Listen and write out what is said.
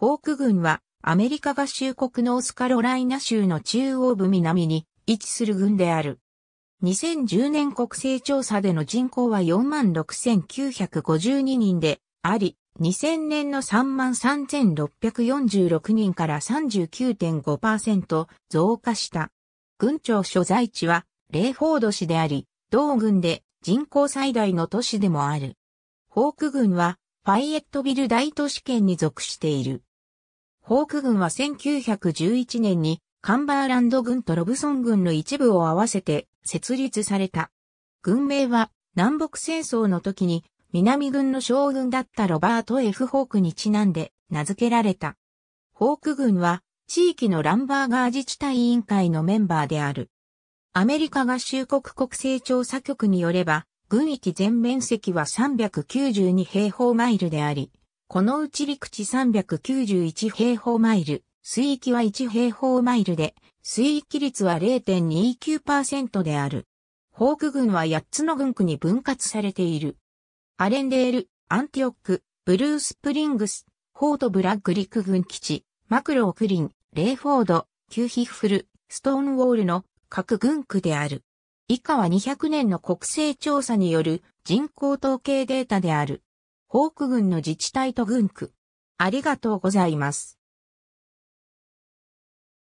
ホーク郡はアメリカ合衆国ノースカロライナ州の中央部南に位置する郡である。2010年国勢調査での人口は46,952人であり、2000年の33,646人から39.5%増加した。郡庁所在地はレイフォード市であり、同郡で人口最大の都市でもある。ホーク郡はファイエットビル大都市圏に属している。ホーク軍は1911年にカンバーランド軍とロブソン軍の一部を合わせて設立された。軍名は南北戦争の時に南軍の将軍だったロバート・ F・ ホークにちなんで名付けられた。ホーク軍は地域のランバーガー自治体委員会のメンバーである。アメリカ合衆国国勢調査局によれば、軍域全面積は392平方マイルであり、このうち陸地391平方マイル、水域は1平方マイルで、水域率は0.29%である。ホーク群は8つの群区に分割されている。アレンデール、アンティオック、ブルースプリングス、ホートブラッグ陸軍基地、マクロークリン、レイフォード、キューヒッフル、ストーンウォールの各軍区である。以下は200年の国勢調査による人口統計データである。ホーク軍の自治体と軍区。ありがとうございます。